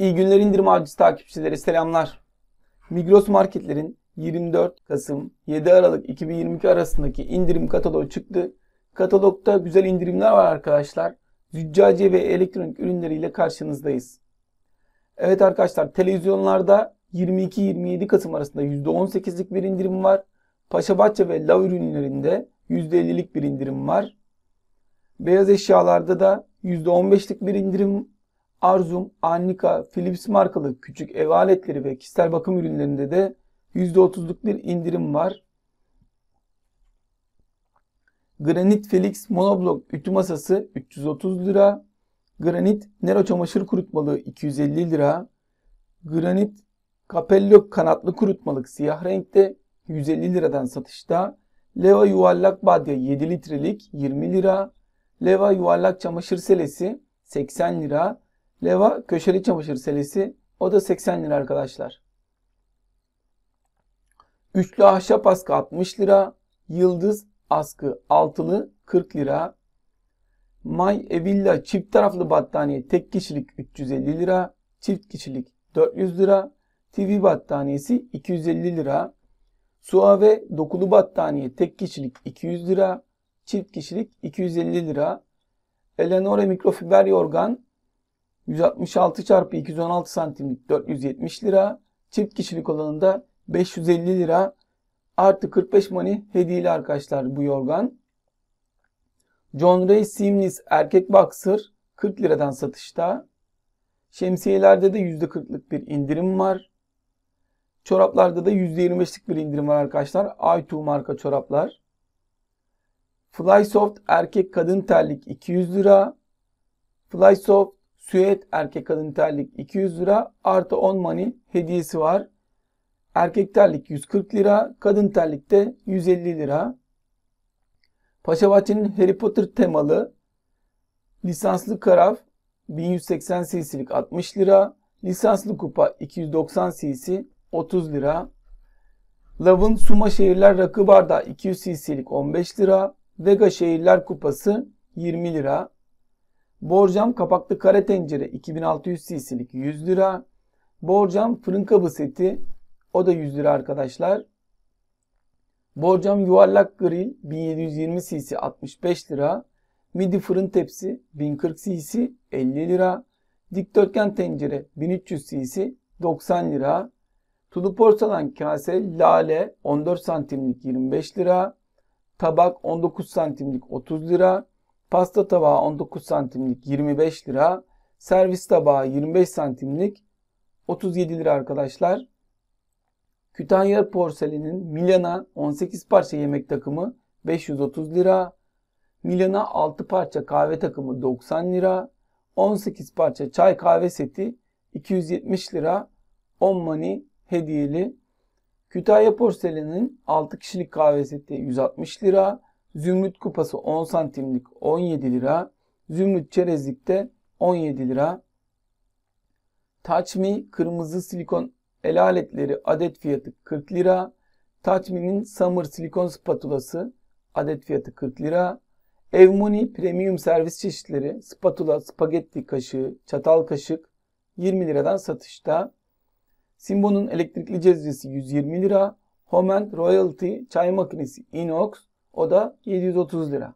İyi günler indirim avcısı takipçileri selamlar. Migros marketlerin 24 Kasım 7 Aralık 2022 arasındaki indirim kataloğu çıktı. Katalogda güzel indirimler var arkadaşlar. Züccaciye ve elektronik ürünleriyle karşınızdayız. Evet arkadaşlar televizyonlarda 22-27 Kasım arasında %18'lik bir indirim var. Paşabahçe ve Lav ürünlerinde %50'lik bir indirim var. Beyaz eşyalarda da %15'lik bir indirim Arzum, Annika, Philips markalı küçük ev aletleri ve kişisel bakım ürünlerinde de %30'luk bir indirim var. Granit Felix monoblok ütü masası 330 lira. Granit Nero çamaşır kurutmalığı 250 lira. Granit Capello kanatlı kurutmalık siyah renkte 150 liradan satışta. Leva yuvarlak badya 7 litrelik 20 lira. Leva yuvarlak çamaşır selesi 80 lira. Leva köşeli çamaşır selesi. O da 80 lira arkadaşlar. Üçlü ahşap askı 60 lira. Yıldız askı altılı 40 lira. May Evilla çift taraflı battaniye tek kişilik 350 lira. Çift kişilik 400 lira. TV battaniyesi 250 lira. Suave dokulu battaniye tek kişilik 200 lira. Çift kişilik 250 lira. Eleonore mikrofiber yorgan 166 çarpı 216 santimlik 470 lira. Çift kişilik olanında 550 lira. Artı 45 mani hediyeli arkadaşlar bu yorgan. John Ray Seamless erkek boxer 40 liradan satışta. Şemsiyelerde de %40'lık bir indirim var. Çoraplarda da %25'lik bir indirim var arkadaşlar. i2 marka çoraplar. Flysoft erkek kadın terlik 200 lira. Flysoft süet erkek kadın terlik 200 lira artı 10 mani hediyesi var. Erkek terlik 140 lira, kadın terlik de 150 lira. Paşabahçe'nin Harry Potter temalı lisanslı karaf 1180 cc'lik 60 lira, lisanslı kupa 290 cc 30 lira. Lav'ın Suma Şehirler rakı bardağı 200 cc'lik 15 lira, Vega Şehirler kupası 20 lira. Borcam kapaklı kare tencere 2600 cc'lik 100 lira. Borcam fırın kabı seti o da 100 lira arkadaşlar. Borcam yuvarlak grill 1720 cc 65 lira. Midi fırın tepsi 1040 cc 50 lira. Dikdörtgen tencere 1300 cc 90 lira. Tulu porselen kase lale 14 santimlik 25 lira. Tabak 19 santimlik 30 lira. Pasta tabağı 19 santimlik 25 lira. Servis tabağı 25 santimlik 37 lira arkadaşlar. Kütahya Porselen'in Milana 18 parça yemek takımı 530 lira. Milana 6 parça kahve takımı 90 lira. 18 parça çay kahve seti 270 lira. 10 mani hediyeli. Kütahya Porselen'in 6 kişilik kahve seti 160 lira. Zümrüt kupası 10 santimlik 17 lira. Zümrüt çerezlikte 17 lira. Taçmi kırmızı silikon el aletleri adet fiyatı 40 lira. Taçmi'nin Summer silikon spatulası adet fiyatı 40 lira. Evmoni premium servis çeşitleri spatula, spagetti kaşığı, çatal kaşık 20 liradan satışta. Simbo'nun elektrikli cezvesi 120 lira. Homent Royalty çay makinesi inox o da 730 lira.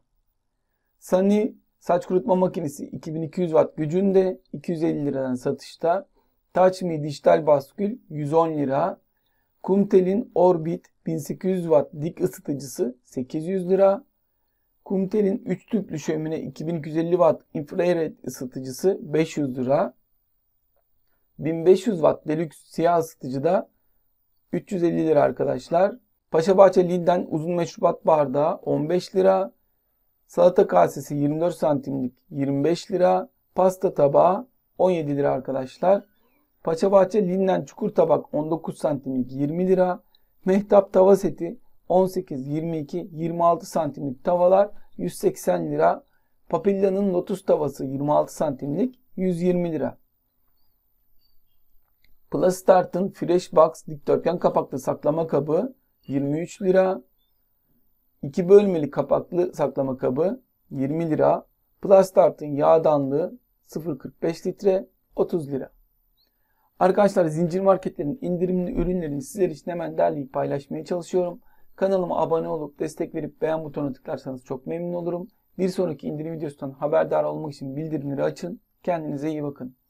Sunny saç kurutma makinesi 2200 watt gücünde 250 liradan satışta. Touch Me dijital baskül 110 lira. Kumtel'in Orbit 1800 watt dik ısıtıcısı 800 lira. Kumtel'in 3 tüplü şömine 2250 watt infrared ısıtıcısı 500 lira. 1500 watt deluxe siyah ısıtıcı da 350 lira arkadaşlar. Paşabahçe Lid'den uzun meşrubat bardağı 15 lira. Salata kasesi 24 santimlik 25 lira. Pasta tabağı 17 lira arkadaşlar. Paşabahçe Linden çukur tabak 19 santimlik 20 lira. Mehtap tava seti 18, 22, 26 santimlik tavalar 180 lira. Papilla'nın lotus tavası 26 santimlik 120 lira. Plastart'ın Fresh Box dikdörtgen kapaklı saklama kabı 23 lira. 2 bölmeli kapaklı saklama kabı 20 lira. Plastart'ın yağdanlığı 0.45 litre 30 lira. Arkadaşlar zincir marketlerin indirimli ürünlerini sizler için hemen derleyip paylaşmaya çalışıyorum. Kanalıma abone olup destek verip beğen butonuna tıklarsanız çok memnun olurum. Bir sonraki indirim videosundan haberdar olmak için bildirimleri açın. Kendinize iyi bakın.